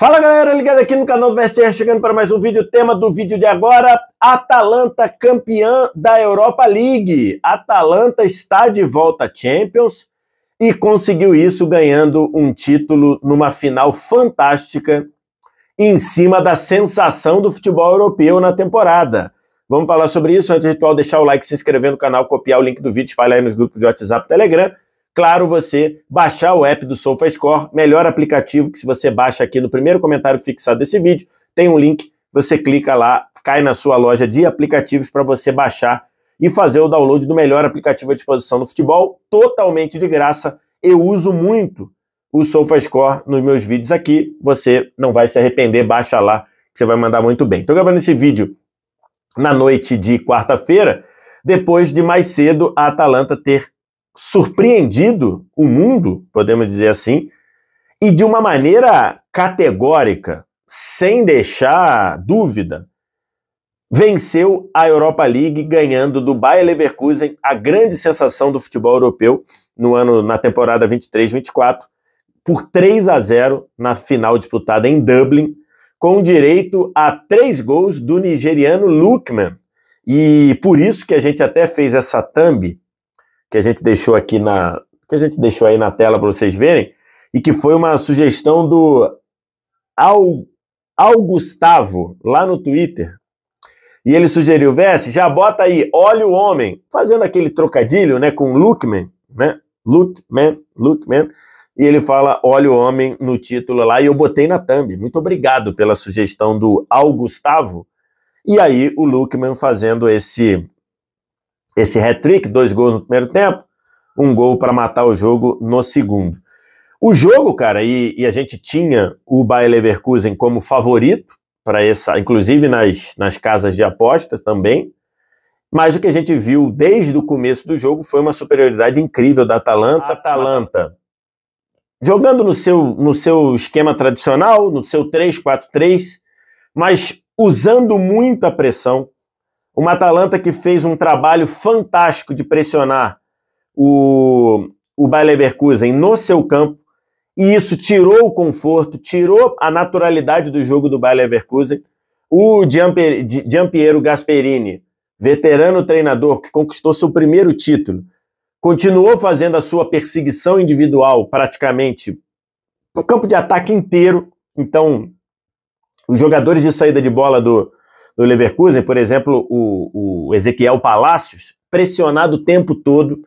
Fala galera, ligado aqui no canal do VSR, chegando para mais um vídeo. O tema do vídeo de agora: Atalanta campeã da Europa League. Atalanta está de volta à Champions e conseguiu isso ganhando um título numa final fantástica em cima da sensação do futebol europeu na temporada. Vamos falar sobre isso antes do ritual, deixar o like, se inscrever no canal, copiar o link do vídeo, espalhar aí nos grupos de WhatsApp, Telegram Claro, você baixar o app do SofaScore, melhor aplicativo que se você baixa aqui no primeiro comentário fixado desse vídeo, tem um link, você clica lá, cai na sua loja de aplicativos para você baixar e fazer o download do melhor aplicativo à disposição no futebol, totalmente de graça. Eu uso muito o SofaScore nos meus vídeos aqui, você não vai se arrepender, baixa lá que você vai mandar muito bem. Estou gravando esse vídeo na noite de quarta-feira, depois de mais cedo a Atalanta ter surpreendido o mundo, podemos dizer assim, e de uma maneira categórica, sem deixar dúvida, venceu a Europa League ganhando do Bayer Leverkusen, a grande sensação do futebol europeu no ano na temporada 23/24, por 3 a 0 na final disputada em Dublin, com direito a três gols do nigeriano Lukman. E por isso que a gente até fez essa thumb que a gente deixou aqui na que a gente deixou aí na tela para vocês verem e que foi uma sugestão do Al, Al Gustavo lá no Twitter. E ele sugeriu, Vesse, já bota aí, olha o homem, fazendo aquele trocadilho, né, com Lookman, né? Lookman, Lookman. E ele fala, olha o homem no título lá e eu botei na thumb. Muito obrigado pela sugestão do Al Gustavo. E aí o Lookman fazendo esse esse hat-trick, dois gols no primeiro tempo, um gol para matar o jogo no segundo. O jogo, cara, e, e a gente tinha o Bayer Leverkusen como favorito para essa, inclusive nas, nas casas de apostas também. Mas o que a gente viu desde o começo do jogo foi uma superioridade incrível da Atalanta. A Atalanta jogando no seu, no seu esquema tradicional, no seu 3-4-3, mas usando muita pressão, uma Atalanta que fez um trabalho fantástico de pressionar o, o Bayer Leverkusen no seu campo, e isso tirou o conforto, tirou a naturalidade do jogo do Bayer Leverkusen. O Giampiero Gasperini, veterano treinador que conquistou seu primeiro título, continuou fazendo a sua perseguição individual praticamente o campo de ataque inteiro. Então, os jogadores de saída de bola do, o Leverkusen, por exemplo, o, o Ezequiel Palacios, pressionado o tempo todo.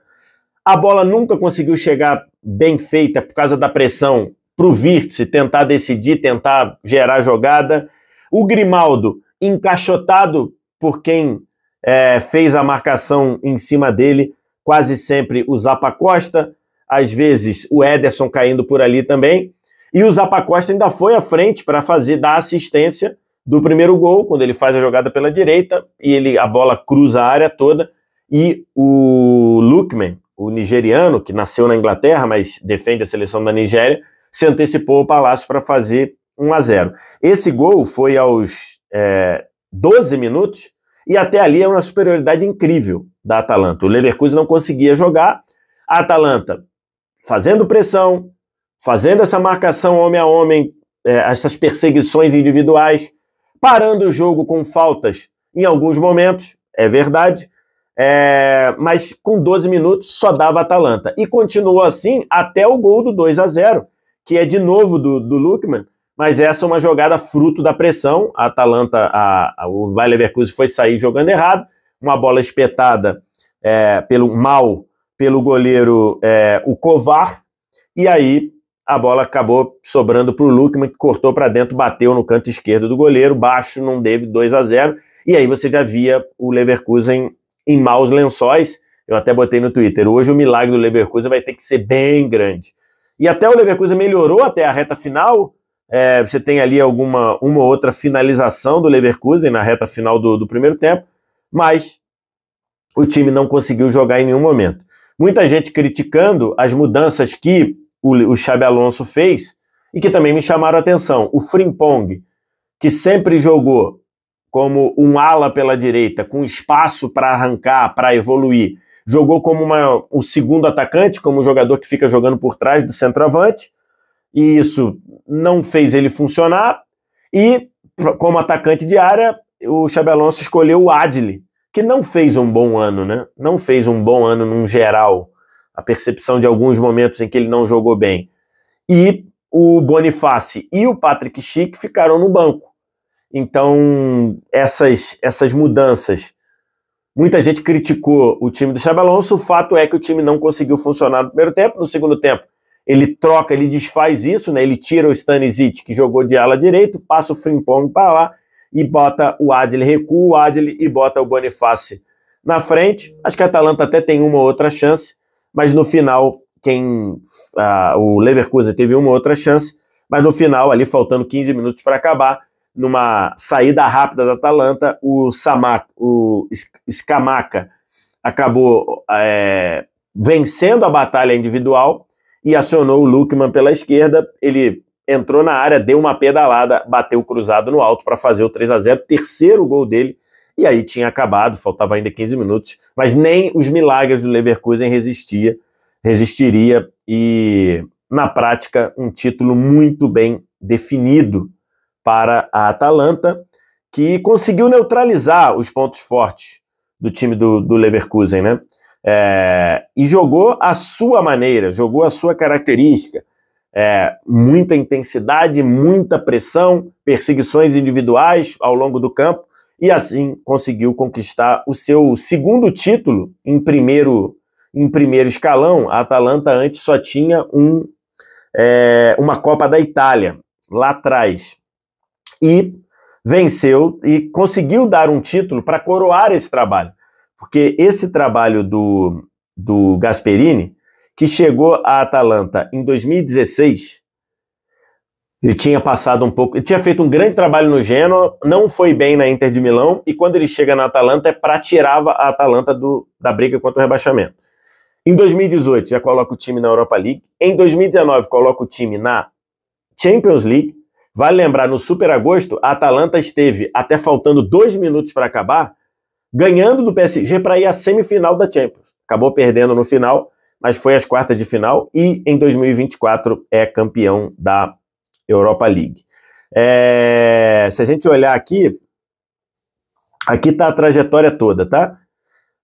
A bola nunca conseguiu chegar bem feita por causa da pressão para o Virtz tentar decidir, tentar gerar jogada. O Grimaldo, encaixotado por quem é, fez a marcação em cima dele, quase sempre o Zapa Costa, às vezes o Ederson caindo por ali também. E o Zapa Costa ainda foi à frente para fazer dar assistência do primeiro gol, quando ele faz a jogada pela direita e ele a bola cruza a área toda e o Lukman, o nigeriano que nasceu na Inglaterra, mas defende a seleção da Nigéria, se antecipou ao Palácio para fazer 1 a 0. Esse gol foi aos é, 12 minutos e até ali é uma superioridade incrível da Atalanta. O Leverkusen não conseguia jogar. A Atalanta fazendo pressão, fazendo essa marcação homem a homem, é, essas perseguições individuais, parando o jogo com faltas em alguns momentos, é verdade, é, mas com 12 minutos só dava Atalanta. E continuou assim até o gol do 2 a 0 que é de novo do, do Lukman, mas essa é uma jogada fruto da pressão. A Atalanta, a, a, o Bayer Leverkusen foi sair jogando errado, uma bola espetada é, pelo mal pelo goleiro é, o Kovar, e aí a bola acabou sobrando para o Lukman, que cortou para dentro, bateu no canto esquerdo do goleiro, baixo, não teve 2 a 0 E aí você já via o Leverkusen em maus lençóis. Eu até botei no Twitter, hoje o milagre do Leverkusen vai ter que ser bem grande. E até o Leverkusen melhorou até a reta final. É, você tem ali alguma uma ou outra finalização do Leverkusen na reta final do, do primeiro tempo, mas o time não conseguiu jogar em nenhum momento. Muita gente criticando as mudanças que o, o Xabi Alonso fez e que também me chamaram a atenção. O Frimpong, que sempre jogou como um ala pela direita, com espaço para arrancar, para evoluir, jogou como uma, um segundo atacante, como um jogador que fica jogando por trás do centroavante, e isso não fez ele funcionar. E como atacante de área, o Xabi Alonso escolheu o Adli, que não fez um bom ano, né? Não fez um bom ano num geral a percepção de alguns momentos em que ele não jogou bem. E o Bonifácio e o Patrick Schick ficaram no banco. Então, essas, essas mudanças. Muita gente criticou o time do Xabi Alonso, o fato é que o time não conseguiu funcionar no primeiro tempo, no segundo tempo ele troca, ele desfaz isso, né? Ele tira o Stanisic, que jogou de ala direito, passa o Frimpong para lá e bota o Adli, recua o Adli e bota o Bonifácio na frente. Acho que a Atalanta até tem uma ou outra chance, mas no final quem ah, o Leverkusen teve uma outra chance, mas no final, ali faltando 15 minutos para acabar, numa saída rápida da Atalanta, o Samak, o Scamaca acabou é, vencendo a batalha individual e acionou o Lukman pela esquerda. Ele entrou na área, deu uma pedalada, bateu cruzado no alto para fazer o 3 a 0 terceiro gol dele e aí tinha acabado, faltava ainda 15 minutos, mas nem os milagres do Leverkusen resistia, resistiria e na prática um título muito bem definido para a Atalanta, que conseguiu neutralizar os pontos fortes do time do, do Leverkusen, né? É, e jogou a sua maneira, jogou a sua característica. É, muita intensidade, muita pressão, perseguições individuais ao longo do campo, e assim conseguiu conquistar o seu segundo título em primeiro, em primeiro escalão. A Atalanta antes só tinha um, é, uma Copa da Itália lá atrás. E venceu e conseguiu dar um título para coroar esse trabalho. Porque esse trabalho do, do Gasperini, que chegou à Atalanta em 2016, ele tinha passado um pouco, ele tinha feito um grande trabalho no Genoa, não foi bem na Inter de Milão, e quando ele chega na Atalanta é para tirar a Atalanta do, da briga contra o rebaixamento. Em 2018 já coloca o time na Europa League, em 2019 coloca o time na Champions League. Vale lembrar, no Super Agosto, a Atalanta esteve, até faltando dois minutos para acabar, ganhando do PSG para ir à semifinal da Champions. Acabou perdendo no final, mas foi às quartas de final e em 2024 é campeão da Europa League. É, se a gente olhar aqui, aqui está a trajetória toda, tá?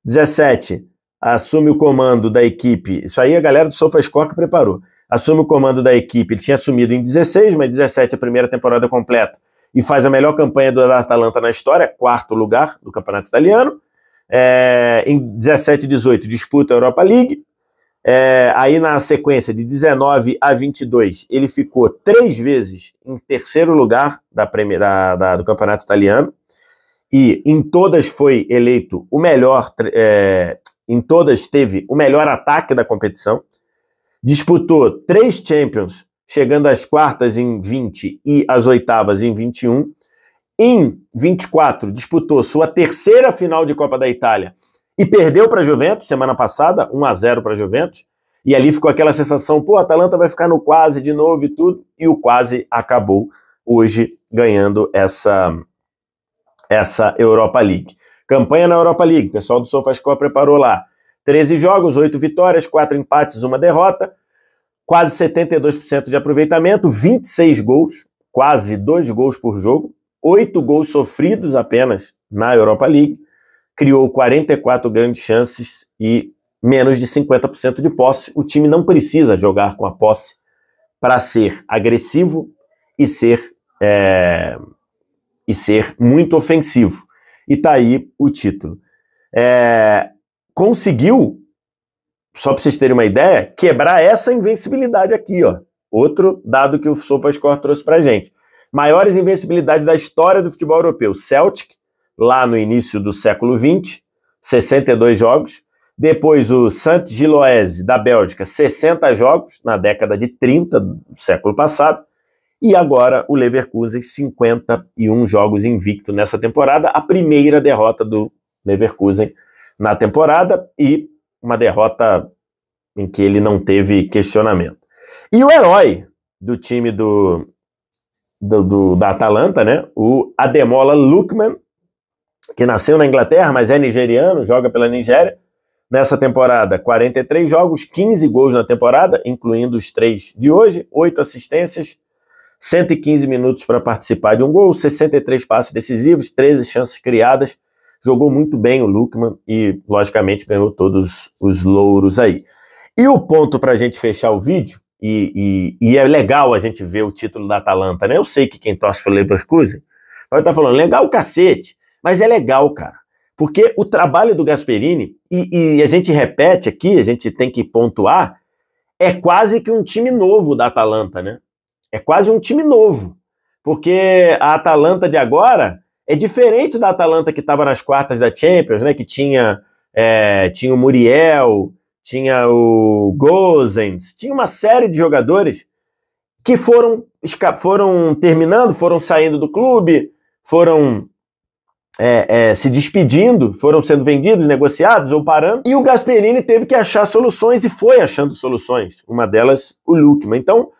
17, assume o comando da equipe. Isso aí a galera do SofaScore que preparou. Assume o comando da equipe. Ele tinha assumido em 16, mas 17 é a primeira temporada completa. E faz a melhor campanha do Atalanta na história, quarto lugar do campeonato italiano. É, em 17 e 18 disputa a Europa League. É, aí na sequência de 19 a 22, ele ficou três vezes em terceiro lugar da, da, da do campeonato italiano e em todas foi eleito o melhor, é, em todas teve o melhor ataque da competição. Disputou três Champions, chegando às quartas em 20 e às oitavas em 21. Em 24, disputou sua terceira final de Copa da Itália, e perdeu para a Juventus semana passada, 1 a 0 para a Juventus. E ali ficou aquela sensação, pô, a Atalanta vai ficar no quase de novo e tudo, e o quase acabou hoje ganhando essa essa Europa League. Campanha na Europa League, o pessoal do Sofascore preparou lá. 13 jogos, 8 vitórias, 4 empates, 1 derrota, quase 72% de aproveitamento, 26 gols, quase 2 gols por jogo, 8 gols sofridos apenas na Europa League criou 44 grandes chances e menos de 50% de posse. O time não precisa jogar com a posse para ser agressivo e ser, é, e ser muito ofensivo. E tá aí o título. É, conseguiu, só para vocês terem uma ideia, quebrar essa invencibilidade aqui, ó. Outro dado que o SofaScore trouxe a gente. Maiores invencibilidades da história do futebol europeu. Celtic, lá no início do século XX, 62 jogos. Depois o Saint Giloese da Bélgica, 60 jogos na década de 30 do século passado. E agora o Leverkusen, 51 jogos invicto nessa temporada, a primeira derrota do Leverkusen na temporada e uma derrota em que ele não teve questionamento. E o herói do time do, do, do da Atalanta, né? O Ademola Lukman, que nasceu na Inglaterra, mas é nigeriano, joga pela Nigéria. Nessa temporada, 43 jogos, 15 gols na temporada, incluindo os três de hoje, 8 assistências, 115 minutos para participar de um gol, 63 passes decisivos, 13 chances criadas. Jogou muito bem o Lukman e, logicamente, ganhou todos os louros aí. E o ponto para a gente fechar o vídeo, e, e, e, é legal a gente ver o título da Atalanta, né? Eu sei que quem torce pelo Leverkusen vai estar tá falando, legal o cacete, mas é legal, cara. Porque o trabalho do Gasperini, e, e, a gente repete aqui, a gente tem que pontuar, é quase que um time novo da Atalanta, né? É quase um time novo. Porque a Atalanta de agora é diferente da Atalanta que estava nas quartas da Champions, né? Que tinha, é, tinha o Muriel, tinha o Gozens, tinha uma série de jogadores que foram, foram terminando, foram saindo do clube, foram é, é, se despedindo, foram sendo vendidos, negociados ou parando, e o Gasperini teve que achar soluções e foi achando soluções, uma delas o Lukman. Então,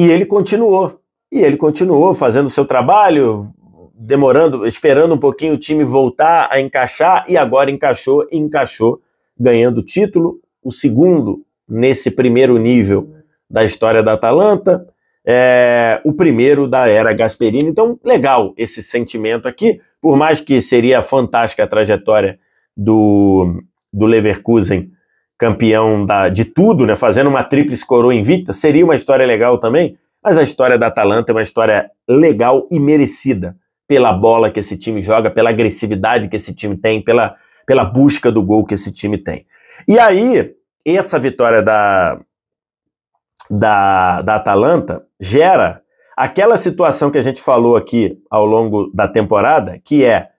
e ele continuou, e ele continuou fazendo o seu trabalho, demorando, esperando um pouquinho o time voltar a encaixar, e agora encaixou e encaixou, ganhando o título, o segundo nesse primeiro nível da história da Atalanta, é, o primeiro da era Gasperini. Então, legal esse sentimento aqui por mais que seria fantástica a trajetória do, do Leverkusen campeão da, de tudo, né, fazendo uma tríplice coroa invicta, seria uma história legal também, mas a história da Atalanta é uma história legal e merecida pela bola que esse time joga, pela agressividade que esse time tem, pela, pela busca do gol que esse time tem. E aí, essa vitória da, da, da Atalanta gera aquela situação que a gente falou aqui ao longo da temporada, que é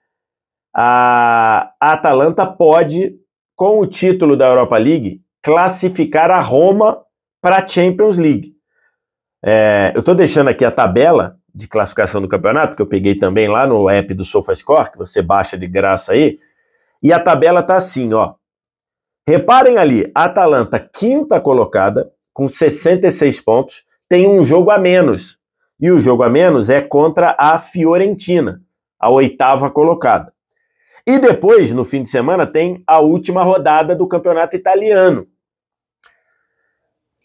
a, Atalanta pode, com o título da Europa League, classificar a Roma para a Champions League. É, eu estou deixando aqui a tabela de classificação do campeonato, que eu peguei também lá no app do SofaScore, que você baixa de graça aí, e a tabela tá assim, ó. Reparem ali, a Atalanta, quinta colocada, com 66 pontos, tem um jogo a menos e o jogo a menos é contra a Fiorentina, a oitava colocada. E depois, no fim de semana, tem a última rodada do campeonato italiano.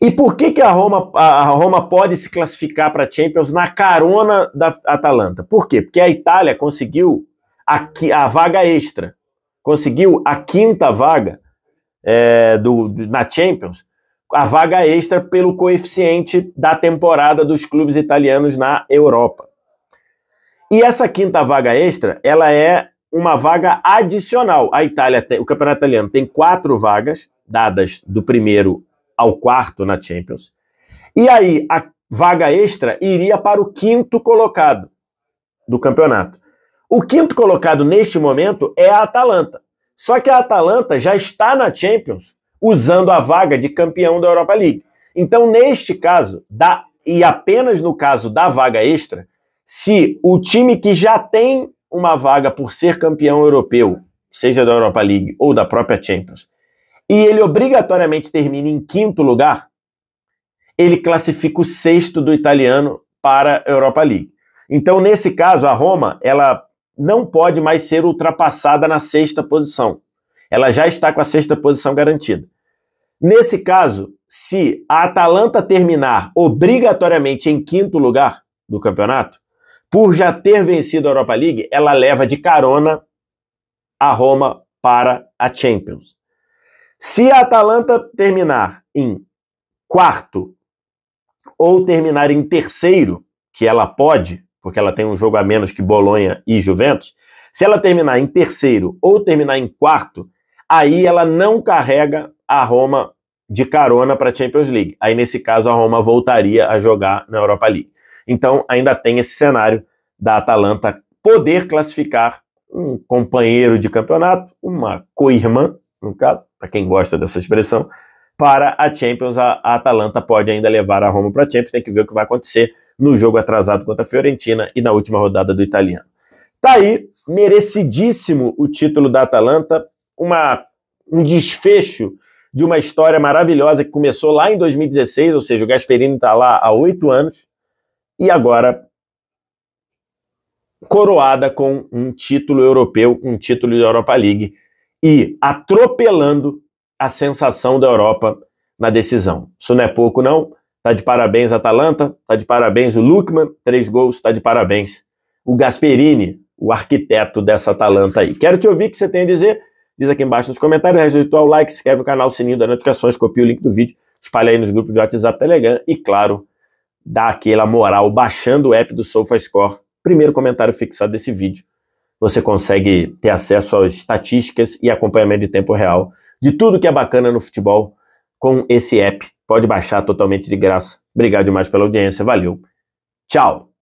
E por que, que a, Roma, a Roma pode se classificar para a Champions na carona da Atalanta? Por quê? Porque a Itália conseguiu a, a vaga extra, conseguiu a quinta vaga é, do, na Champions a vaga extra pelo coeficiente da temporada dos clubes italianos na Europa. E essa quinta vaga extra, ela é uma vaga adicional. A Itália, tem, o campeonato italiano tem quatro vagas dadas do primeiro ao quarto na Champions. E aí a vaga extra iria para o quinto colocado do campeonato. O quinto colocado neste momento é a Atalanta. Só que a Atalanta já está na Champions usando a vaga de campeão da Europa League. Então, neste caso, e apenas no caso da vaga extra, se o time que já tem uma vaga por ser campeão europeu, seja da Europa League ou da própria Champions, e ele obrigatoriamente termina em quinto lugar, ele classifica o sexto do italiano para a Europa League. Então, nesse caso, a Roma, ela não pode mais ser ultrapassada na sexta posição. Ela já está com a sexta posição garantida. Nesse caso, se a Atalanta terminar obrigatoriamente em quinto lugar do campeonato, por já ter vencido a Europa League, ela leva de carona a Roma para a Champions. Se a Atalanta terminar em quarto ou terminar em terceiro, que ela pode, porque ela tem um jogo a menos que Bolonha e Juventus, se ela terminar em terceiro ou terminar em quarto, aí ela não carrega a Roma de carona para a Champions League. Aí, nesse caso, a Roma voltaria a jogar na Europa League. Então, ainda tem esse cenário da Atalanta poder classificar um companheiro de campeonato, uma co-irmã, no caso, para quem gosta dessa expressão, para a Champions. A, a Atalanta pode ainda levar a Roma para a Champions, tem que ver o que vai acontecer no jogo atrasado contra a Fiorentina e na última rodada do italiano. Tá aí, merecidíssimo o título da Atalanta, uma, um desfecho de uma história maravilhosa que começou lá em 2016, ou seja, o Gasperini está lá há oito anos e agora coroada com um título europeu, um título da Europa League e atropelando a sensação da Europa na decisão. Isso não é pouco, não. Tá de parabéns a Atalanta, tá de parabéns o Lukman, três gols, tá de parabéns o Gasperini, o arquiteto dessa Atalanta aí. Quero te ouvir o que você tem a dizer. Diz aqui embaixo nos comentários, registrou né, é o like, se inscreve no canal, sininho das notificações, copia o link do vídeo, espalha aí nos grupos de WhatsApp, Telegram e, claro, dá aquela moral baixando o app do SofaScore. Primeiro comentário fixado desse vídeo. Você consegue ter acesso às estatísticas e acompanhamento de tempo real de tudo que é bacana no futebol com esse app. Pode baixar totalmente de graça. Obrigado demais pela audiência. Valeu. Tchau.